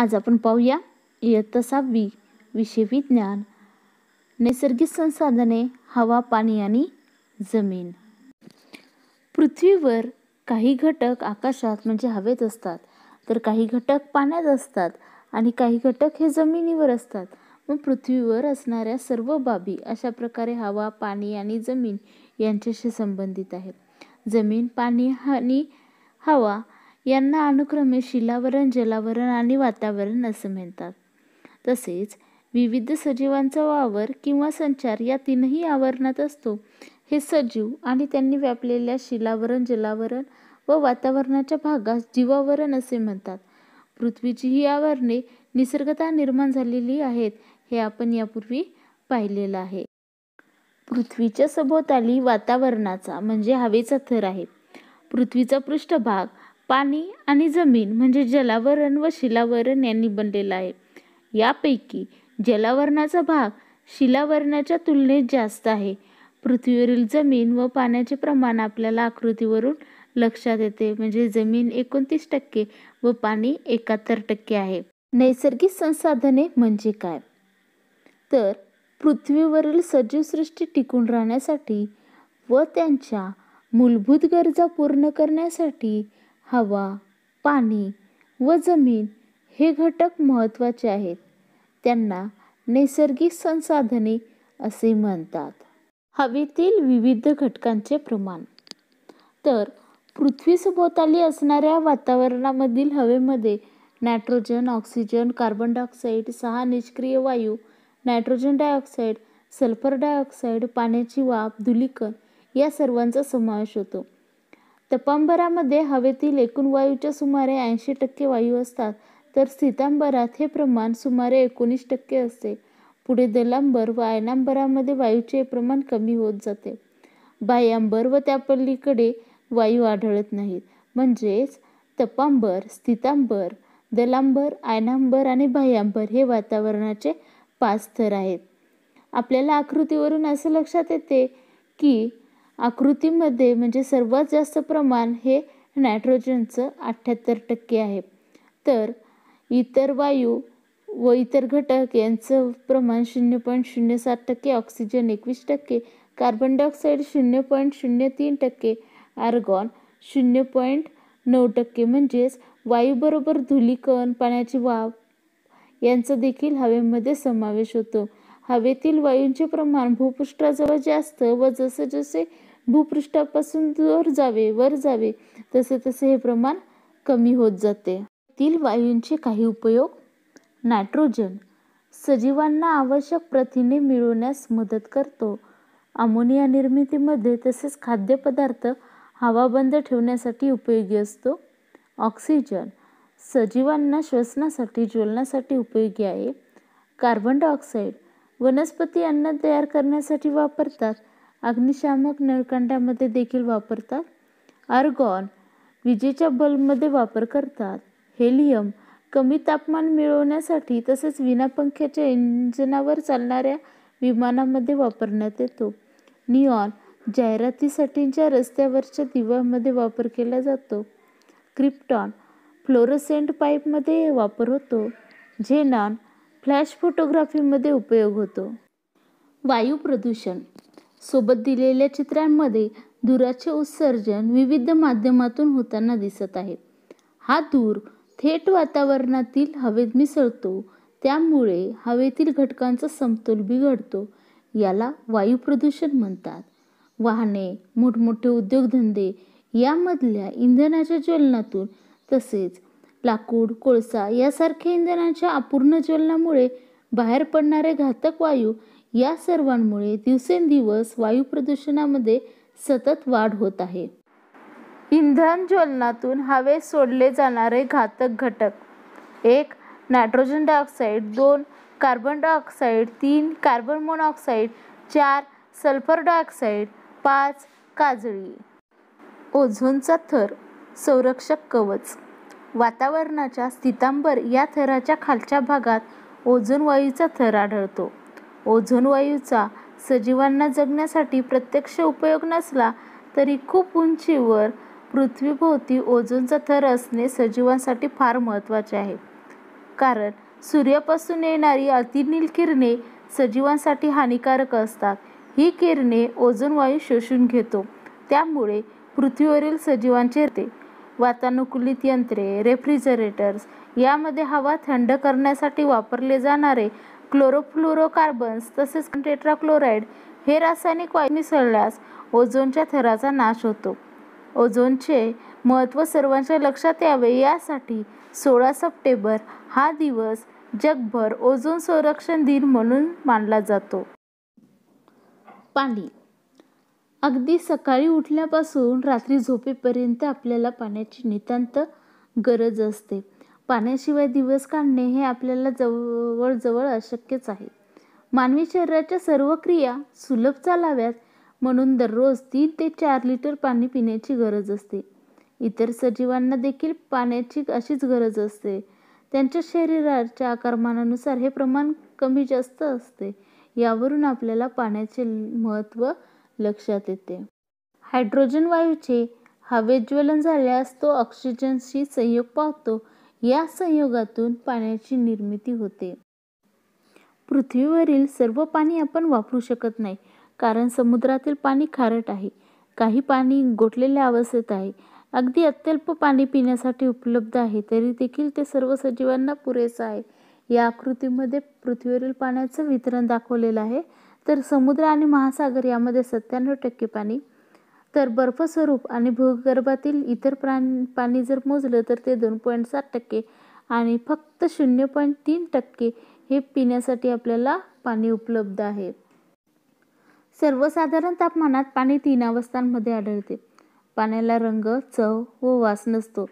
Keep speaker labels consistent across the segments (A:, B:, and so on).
A: आज आपण पाहूया इयत्ता सहावी विषय विज्ञान नैसर्गिक संसाधने हवा पाणी आणि जमीन पृथ्वीवर काही घटक आकाशात म्हणजे हवेत असतात तर काही घटक पाण्यात असतात आणि काही घटक हे जमिनीवर असतात मग पृथ्वीवर असणाऱ्या सर्व बाबी अशा प्रकारे हवा पाणी आणि जमीन यांच्याशी संबंधित आहेत जमीन पाणी आणि हवा यांना अनुक्रमे शिलावरण जलावरण आणि वातावरण असे म्हणतात तसेच विविध सजीवांचा वावर किंवा संचार या तीनही आवरणात असतो हे सजीव आणि त्यांनी व्यापलेल्या शिलावरण जलावरण व वातावरणाच्या भागास जीवावरण असे म्हणतात पृथ्वीची ही आवरणे निसर्गता निर्माण झालेली आहेत हे आपण यापूर्वी पाहिलेलं आहे पृथ्वीच्या सभोवताली वातावरणाचा म्हणजे हवेचा थर आहे पृथ्वीचा पृष्ठभाग पाणी आणि जमीन म्हणजे जलावरण व शिलावरण यांनी बनलेला आहे यापैकी जलावरणाचा भाग शिलावरणाच्या तुलनेत जास्त आहे पृथ्वीवरील जमीन व पाण्याचे प्रमाण आपल्याला आकृतीवरून लक्षात येते म्हणजे जमीन एकोणतीस टक्के व पाणी एकाहत्तर टक्के आहे नैसर्गिक संसाधने म्हणजे काय तर पृथ्वीवरील सजीवसृष्टी टिकून राहण्यासाठी व त्यांच्या मूलभूत गरजा पूर्ण करण्यासाठी हवा पाणी व जमीन हे घटक महत्त्वाचे आहेत त्यांना नैसर्गिक संसाधने असे म्हणतात हवेतील विविध घटकांचे प्रमाण तर पृथ्वी सभोवताली असणाऱ्या वातावरणामधील हवेमध्ये नायट्रोजन ऑक्सिजन कार्बन डायऑक्साईड सहा निष्क्रिय वायू नायट्रोजन डायऑक्साईड सल्फर डायऑक्साईड पाण्याची वाफ धुलीकण या सर्वांचा समावेश होतो तपांबरामध्ये हवेतील एकूण वायूच्या सुमारे ऐंशी टक्के वायू असतात तर स्थितांबरात हे प्रमाण सुमारे एकोणीस टक्के असते पुढे दलांबर व आयनांबरामध्ये वायूचे प्रमाण कमी होत जाते बायांबर व त्या पल्लीकडे वायू आढळत नाहीत म्हणजेच तपांबर स्थितांबर दलांबर आयनांबर आणि बाह्यांबर हे वातावरणाचे पाच थर आहेत आपल्याला आकृतीवरून असं लक्षात येते की आकृतीमध्ये म्हणजे सर्वात जास्त प्रमाण हे नायट्रोजनचं अठ्ठ्याहत्तर टक्के आहे तर इतर वायू व इतर घटक यांचं प्रमाण शून्य पॉईंट शून्य सात टक्के ऑक्सिजन एकवीस टक्के कार्बन डायऑक्साईड शून्य पॉईंट शून्य तीन टक्के आर्गॉन शून्य पॉईंट नऊ टक्के म्हणजेच वायूबरोबर धुलीकण पाण्याची वाफ यांचा देखील हवेमध्ये समावेश होतो हवेतील वायूंचे प्रमाण भूपृष्ठाजवळ जास्त व जसे जसे भूपृष्ठापासून दूर जावे वर जावे तसे तसे हे प्रमाण कमी होत जाते तील वायूंचे काही उपयोग नायट्रोजन सजीवांना आवश्यक प्रथिने मिळवण्यास मदत करतो अमोनिया निर्मितीमध्ये तसेच खाद्यपदार्थ हवाबंद ठेवण्यासाठी उपयोगी असतो ऑक्सिजन सजीवांना श्वसनासाठी ज्वलनासाठी उपयोगी आहे कार्बन डायऑक्साईड वनस्पती अन्न तयार करण्यासाठी वापरतात अग्निशामक नळकांडामध्ये देखील वापरतात आर्गॉन विजेच्या बल्बमध्ये वापर करतात हेलियम कमी तापमान मिळवण्यासाठी तसेच विनापंख्याच्या इंजनावर चालणाऱ्या विमानामध्ये वापरण्यात येतो निऑन जाहिरातीसाठीच्या रस्त्यावरच्या दिव्यामध्ये वापर केला जातो क्रिप्टॉन फ्लोरोसेंट पाईपमध्ये वापर होतो झेनॉन फ्लॅश फोटोग्राफीमध्ये उपयोग होतो वायू प्रदूषण सोबत दिलेल्या चित्रांमध्ये धुराचे उत्सर्जन विविध माध्यमातून होताना दिसत आहे हा धूर थेट वातावरणातील हवेत मिसळतो त्यामुळे हवेतील घटकांचा समतोल बिघडतो याला वायू प्रदूषण म्हणतात वाहने मोठमोठे उद्योगधंदे यामधल्या इंधनाच्या ज्वलनातून तसेच लाकूड कोळसा यासारख्या इंधनाच्या अपूर्ण ज्वलनामुळे बाहेर पडणारे घातक वायू या सर्वांमुळे दिवसेंदिवस वायू प्रदूषणामध्ये सतत वाढ होत आहे इंधन ज्वलनातून हवेत सोडले जाणारे घातक घटक एक नायट्रोजन डायऑक्साईड दोन कार्बन डायऑक्साईड तीन कार्बन मोनॉक्साईड चार सल्फर डायऑक्साईड पाच काजळी ओझोनचा थर संरक्षक कवच वातावरणाच्या स्थितांबर या थराच्या खालच्या भागात ओझोन वायूचा थर आढळतो ओझोन वायूचा सजीवांना जगण्यासाठी प्रत्यक्ष उपयोग नसला तरी खूप उंचीवर पृथ्वीभोवती ओझोनचा थर असणे सजीवांसाठी फार महत्त्वाचे आहे कारण सूर्यापासून येणारी अतिनील किरणे सजीवांसाठी हानिकारक असतात ही किरणे ओझोन वायू शोषून घेतो त्यामुळे पृथ्वीवरील सजीवांचे ते वातानुकूलित यंत्रे रेफ्रिजरेटर्स यामध्ये हवा थंड करण्यासाठी वापरले जाणारे क्लोरोफ्लोरोकार्बन्स तसेच टेट्राक्लोराईड हे रासायनिक वायू मिसळल्यास ओझोनच्या थराचा नाश होतो ओझोनचे महत्त्व सर्वांच्या लक्षात यावे यासाठी सोळा सप्टेंबर हा दिवस जगभर ओझोन संरक्षण दिन म्हणून मानला जातो पाणी अगदी सकाळी उठल्यापासून रात्री झोपेपर्यंत आपल्याला पाण्याची नितांत गरज असते पाण्याशिवाय दिवस काढणे हे आपल्याला जवळजवळ अशक्यच आहे मानवी शरीराच्या सर्व क्रिया सुलभ चालाव्यात म्हणून दररोज तीन ते चार लिटर पाणी पिण्याची गरज असते इतर सजीवांना देखील पाण्याची अशीच गरज असते त्यांच्या शरीराच्या आकारमानानुसार हे प्रमाण कमी जास्त असते यावरून आपल्याला पाण्याचे महत्त्व लक्षात येते हायड्रोजन वायूचे हवेत ज्वलन झाल्यास तो ऑक्सिजनशी संयोग पावतो या संयोगातून पाण्याची निर्मिती होते पृथ्वीवरील सर्व पाणी आपण वापरू शकत नाही कारण समुद्रातील पाणी खारट आहे काही पाणी गोठलेल्या अवस्थेत आहे अगदी अत्यल्प पाणी पिण्यासाठी उपलब्ध आहे तरी देखील ते सर्व सजीवांना पुरेसं आहे या आकृतीमध्ये पृथ्वीवरील पाण्याचं वितरण दाखवलेलं आहे तर समुद्र आणि महासागर यामध्ये सत्त्याण्णव टक्के पाणी तर बर्फ स्वरूप आणि भूगर्भातील इतर प्राण पाणी जर मोजलं तर ते दोन पॉईंट सात टक्के आणि फक्त शून्य पॉईंट तीन टक्के हे पिण्यासाठी आपल्याला पाणी उपलब्ध आहे सर्वसाधारण तापमानात पाणी तीन अवस्थांमध्ये आढळते पाण्याला रंग चव व वास नसतो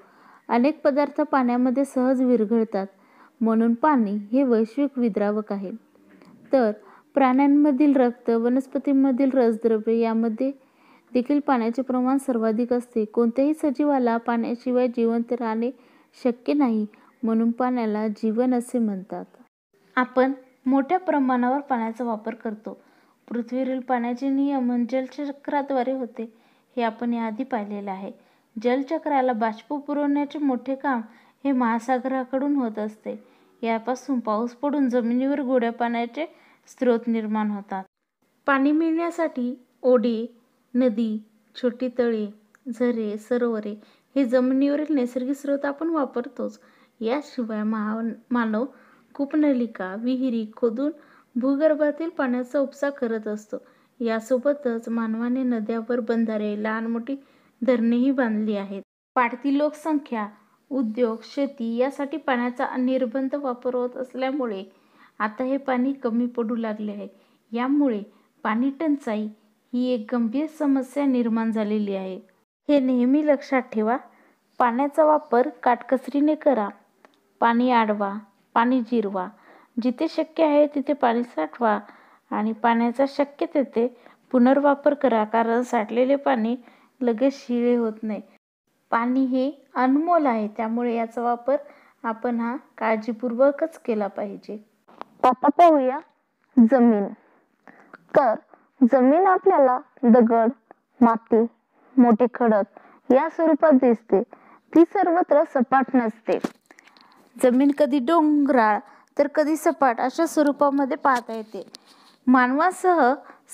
A: अनेक पदार्थ पाण्यामध्ये सहज विरघळतात म्हणून पाणी हे वैश्विक विद्रावक आहे तर प्राण्यांमधील रक्त वनस्पतींमधील रसद्रव्य यामध्ये देखील पाण्याचे प्रमाण सर्वाधिक असते कोणत्याही सजीवाला पाण्याशिवाय जिवंत राहणे शक्य नाही म्हणून पाण्याला जीवन असे म्हणतात आपण मोठ्या प्रमाणावर पाण्याचा वापर करतो पृथ्वीवरील पाण्याचे नियमन जलचक्राद्वारे होते हे आपण याआधी पाहिलेलं आहे जलचक्राला बाष्प पुरवण्याचे मोठे काम हे महासागराकडून होत असते यापासून पाऊस पडून जमिनीवर गोड्या पाण्याचे स्रोत निर्माण होतात पाणी मिळण्यासाठी ओढी नदी छोटी तळी झरे सरोवरे हे जमिनीवरील नैसर्गिक स्रोत आपण वापरतोच याशिवाय महा मानव कुपनलिका विहिरी खोदून भूगर्भातील पाण्याचा उपसा करत असतो यासोबतच मानवाने नद्यावर बंधारे लहान मोठी धरणेही बांधली आहेत वाढती लोकसंख्या उद्योग शेती यासाठी पाण्याचा अनिर्बंध वापर होत असल्यामुळे आता हे पाणी कमी पडू लागले आहे यामुळे पाणी टंचाई ही एक गंभीर समस्या निर्माण झालेली आहे हे नेहमी लक्षात ठेवा पाण्याचा वापर काटकसरीने करा पाणी आडवा पाणी जिरवा जिथे शक्य आहे तिथे पाणी साठवा आणि पाण्याचा शक्य तेथे पुनर्वापर करा कारण साठलेले पाणी लगेच शिळे होत नाही पाणी हे अनमोल आहे त्यामुळे याचा वापर आपण हा काळजीपूर्वकच केला पाहिजे आता पाहूया जमीन तर जमीन आपल्याला दगड माती मोठे खडक या स्वरूपात दिसते ती सर्वत्र सपाट नसते जमीन कधी डोंगराळ तर कधी सपाट अशा स्वरूपामध्ये पाहता येते मानवासह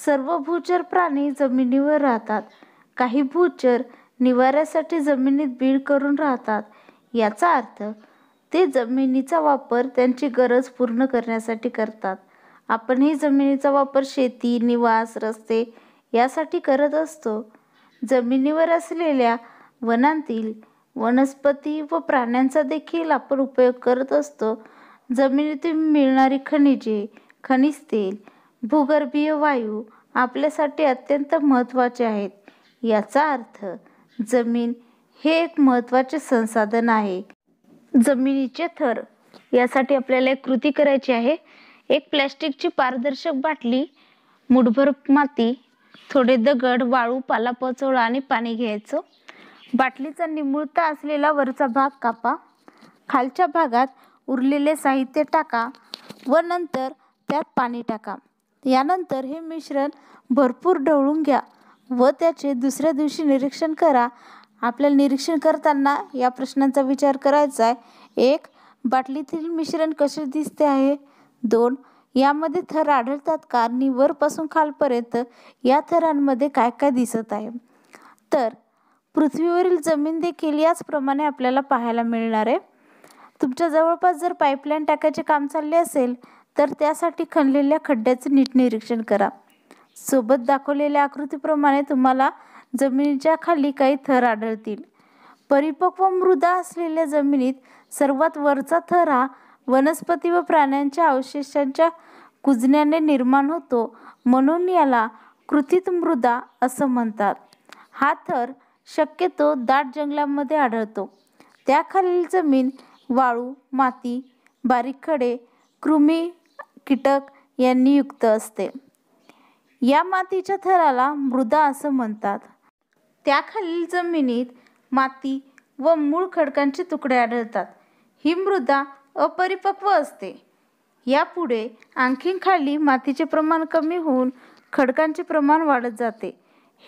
A: सर्व भूचर प्राणी जमिनीवर राहतात काही भूचर निवाऱ्यासाठी जमिनीत बीड करून राहतात याचा अर्थ ते जमिनीचा वापर त्यांची गरज पूर्ण करण्यासाठी करतात आपण ही जमिनीचा वापर शेती निवास रस्ते यासाठी करत असतो जमिनीवर असलेल्या वनांतील वनस्पती व प्राण्यांचा देखील आपण उपयोग करत असतो जमिनीतून मिळणारी खनिजे खनिज तेल भूगर्भीय वायू आपल्यासाठी अत्यंत महत्त्वाचे आहेत याचा अर्थ जमीन हे एक महत्त्वाचे संसाधन आहे जमिनीचे थर यासाठी आपल्याला एक कृती करायची आहे एक प्लॅस्टिकची पारदर्शक बाटली मुठभर माती थोडे दगड वाळू पाला आणि पाणी घ्यायचं बाटलीचा निमुळता असलेला वरचा भाग कापा खालच्या भागात उरलेले साहित्य टाका व नंतर त्यात पाणी टाका यानंतर हे मिश्रण भरपूर ढवळून घ्या व त्याचे दुसऱ्या दिवशी निरीक्षण करा आपल्याला निरीक्षण करताना या प्रश्नांचा विचार करायचा आहे एक बाटलीतील मिश्रण कसे दिसते आहे दोन यामध्ये थर आढळतात का आणि वरपासून खालपर्यंत या थरांमध्ये काय काय दिसत आहे तर पृथ्वीवरील जमीन देखील याचप्रमाणे आपल्याला पाहायला मिळणार आहे तुमच्या जवळपास जर पाईपलाईन टाकायचे काम चालले असेल तर त्यासाठी खणलेल्या खड्ड्याचे नीट निरीक्षण करा सोबत दाखवलेल्या आकृतीप्रमाणे तुम्हाला जमिनीच्या खाली काही थर आढळतील परिपक्व मृदा असलेल्या जमिनीत सर्वात वरचा थर हा वनस्पती व प्राण्यांच्या अवशेषांच्या कुजण्याने निर्माण होतो म्हणून याला कृतीत मृदा असं म्हणतात हा थर शक्यतो दाट जंगलामध्ये आढळतो त्याखालील जमीन वाळू माती बारीक खडे कृमी कीटक यांनी युक्त असते या मातीच्या थराला मृदा असं म्हणतात त्याखालील जमिनीत माती व मूळ खडकांचे तुकडे आढळतात ही मृदा अपरिपक्व असते यापुढे आणखीन खाली मातीचे प्रमाण कमी होऊन खडकांचे प्रमाण वाढत जाते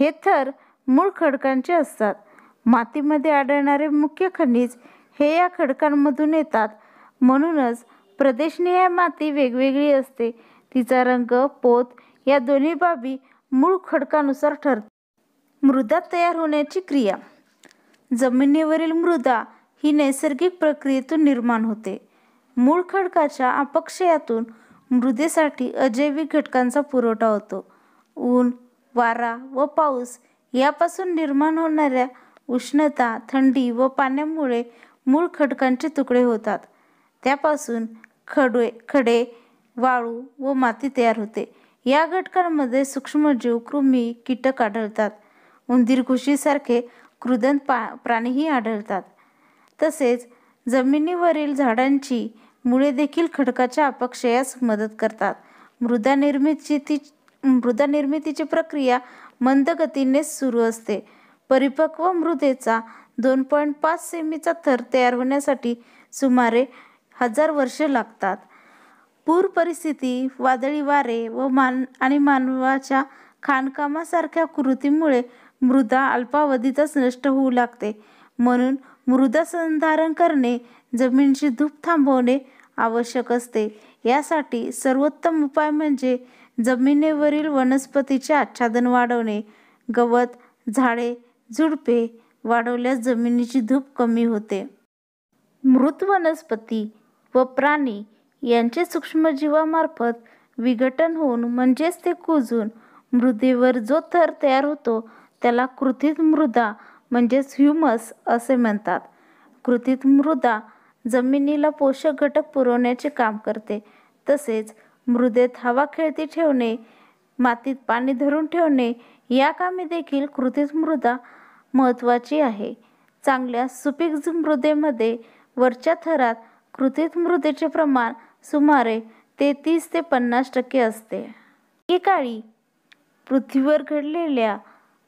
A: हे थर मूळ खडकांचे असतात मातीमध्ये आढळणारे मुख्य खनिज हे या खडकांमधून येतात म्हणूनच प्रदेशनिहाय माती वेगवेगळी असते तिचा रंग पोत या दोन्ही बाबी मूळ खडकानुसार ठरते मृदा तयार होण्याची क्रिया जमिनीवरील मृदा ही नैसर्गिक प्रक्रियेतून निर्माण होते मूळ खडकाच्या अपक्षयातून मृदेसाठी अजैविक घटकांचा पुरवठा होतो ऊन वारा व पाऊस यापासून निर्माण होणाऱ्या उष्णता थंडी व पाण्यामुळे मूळ खडकांचे तुकडे होतात त्यापासून खडवे खडे वाळू व माती तयार होते या घटकांमध्ये सूक्ष्मजीव कृमी कीटक आढळतात उंदीर घुशीसारखे कृदंत पा प्राणीही आढळतात तसेच जमिनीवरील झाडांची मुळे देखील खडकाच्या अपक्षयास मदत करतात मृदा निर्मितीची मृदा निर्मितीची प्रक्रिया मंद गतीने सुरू असते परिपक्व मृदेचा दोन पॉईंट पाच सेमीचा थर तयार होण्यासाठी सुमारे हजार वर्षे लागतात पूर परिस्थिती वादळी वारे व मान आणि मानवाच्या खाणकामासारख्या कृतीमुळे मृदा अल्पावधीतच नष्ट होऊ लागते म्हणून मृदा संधारण करणे जमिनीची धूप थांबवणे आवश्यक असते यासाठी सर्वोत्तम उपाय म्हणजे जमिनीवरील वनस्पतीचे आच्छादन वाढवणे गवत झाडे झुडपे वाढवल्यास जमिनीची धूप कमी होते मृत वनस्पती व प्राणी यांचे सूक्ष्मजीवामार्फत विघटन होऊन म्हणजेच ते कुजून मृदेवर जो थर तयार होतो त्याला कृतीत मृदा म्हणजेच ह्युमस असे म्हणतात कृतीत मृदा जमिनीला पोषक घटक पुरवण्याचे काम करते तसेच मृदेत हवा खेळती ठेवणे मातीत पाणी धरून ठेवणे या कामी देखील कृतीत मृदा महत्त्वाची आहे चांगल्या सुपीक मृदेमध्ये वरच्या थरात कृतीत मृदेचे प्रमाण सुमारे तेहतीस ते पन्नास टक्के असते काळी पृथ्वीवर घडलेल्या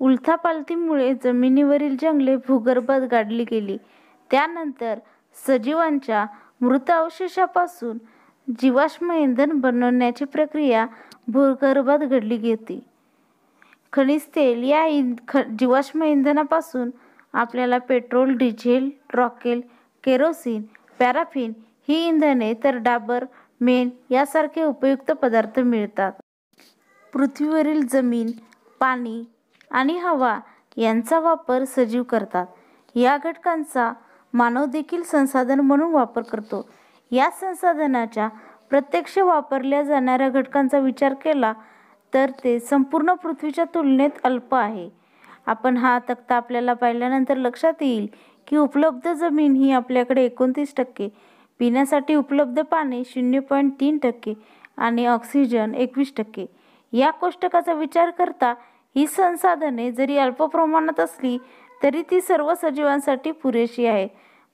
A: उलथापालथीमुळे जमिनीवरील जंगले भूगर्भात गाडली गेली त्यानंतर सजीवांच्या मृत अवशेषापासून जीवाश्म इंधन बनवण्याची प्रक्रिया भूगर्भात घडली गेली खनिज तेल या इं ख जीवाश्म इंधनापासून आपल्याला पेट्रोल डिझेल रॉकेल केरोसिन पॅराफिन ही इंधने तर डाबर मेण यासारखे उपयुक्त पदार्थ मिळतात पृथ्वीवरील जमीन पाणी आणि हवा यांचा वापर सजीव करतात या घटकांचा मानव देखील संसाधन म्हणून वापर करतो या संसाधनाच्या प्रत्यक्ष वापरल्या जाणाऱ्या घटकांचा विचार केला तर ते संपूर्ण पृथ्वीच्या तुलनेत अल्प आहे आपण हा तक्ता आपल्याला पाहिल्यानंतर लक्षात येईल की उपलब्ध जमीन ही आपल्याकडे एकोणतीस टक्के पिण्यासाठी उपलब्ध पाणी शून्य पॉईंट तीन टक्के आणि ऑक्सिजन एकवीस टक्के या कोष्टकाचा विचार करता ही संसाधने जरी अल्प प्रमाणात असली तरी ती सर्व सजीवांसाठी पुरेशी आहे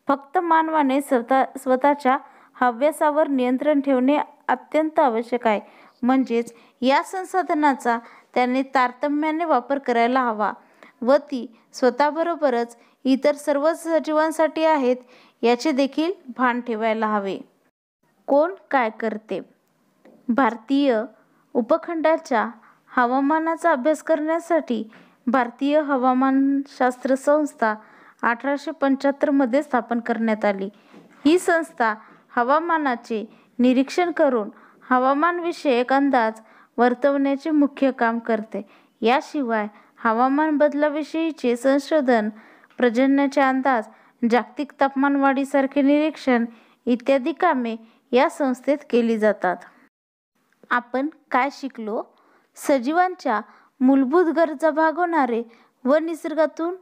A: फक्त मानवाने स्वतः स्वतःच्या हव्यासावर नियंत्रण ठेवणे अत्यंत आवश्यक आहे म्हणजेच या संसाधनाचा त्याने तारतम्याने वापर करायला हवा व ती स्वतःबरोबरच इतर सर्व सजीवांसाठी आहेत याचे देखील भान ठेवायला हवे कोण काय करते भारतीय उपखंडाच्या हवामानाचा अभ्यास करण्यासाठी भारतीय हवामानशास्त्र संस्था अठराशे मध्ये स्थापन करण्यात आली ही संस्था हवामानाचे निरीक्षण करून हवामानविषयक अंदाज वर्तवण्याचे मुख्य काम करते याशिवाय हवामान बदलाविषयीचे संशोधन प्रजन्याचे अंदाज जागतिक तापमान वाढीसारखे निरीक्षण इत्यादी कामे या संस्थेत केली जातात आपण काय शिकलो सजीवांच्या मूलभूत गरजा भागवणारे व निसर्गातून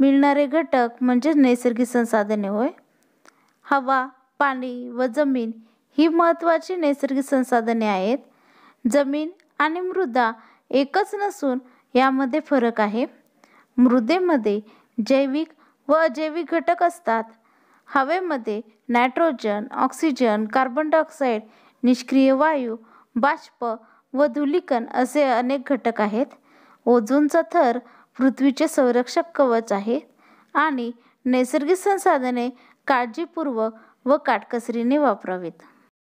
A: मिळणारे घटक म्हणजेच नैसर्गिक संसाधने होय हवा पाणी व जमीन ही महत्त्वाची नैसर्गिक संसाधने आहेत जमीन आणि मृदा एकच नसून यामध्ये फरक आहे मृदेमध्ये जैविक व अजैविक घटक असतात हवेमध्ये नायट्रोजन ऑक्सिजन कार्बन डायऑक्साईड निष्क्रिय वायू बाष्प व धुलीकण असे अनेक घटक आहेत ओझोनचा थर पृथ्वीचे संरक्षक कवच आहे आणि नैसर्गिक संसाधने काळजीपूर्वक व काटकसरीने वापरावीत